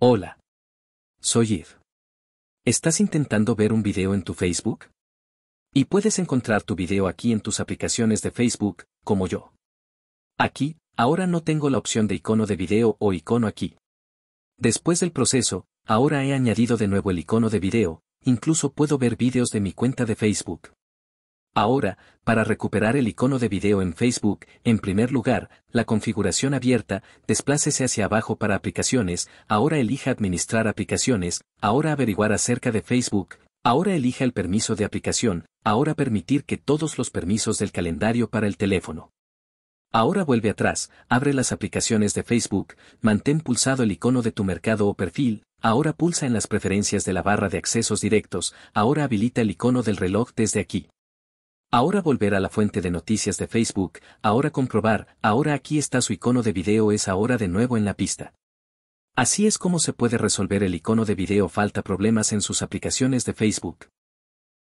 Hola. Soy Yves. ¿Estás intentando ver un video en tu Facebook? Y puedes encontrar tu video aquí en tus aplicaciones de Facebook, como yo. Aquí, ahora no tengo la opción de icono de video o icono aquí. Después del proceso, ahora he añadido de nuevo el icono de video, incluso puedo ver videos de mi cuenta de Facebook. Ahora, para recuperar el icono de video en Facebook, en primer lugar, la configuración abierta, desplácese hacia abajo para aplicaciones, ahora elija administrar aplicaciones, ahora averiguar acerca de Facebook, ahora elija el permiso de aplicación, ahora permitir que todos los permisos del calendario para el teléfono. Ahora vuelve atrás, abre las aplicaciones de Facebook, mantén pulsado el icono de tu mercado o perfil, ahora pulsa en las preferencias de la barra de accesos directos, ahora habilita el icono del reloj desde aquí. Ahora volver a la fuente de noticias de Facebook, ahora comprobar, ahora aquí está su icono de video es ahora de nuevo en la pista. Así es como se puede resolver el icono de video falta problemas en sus aplicaciones de Facebook.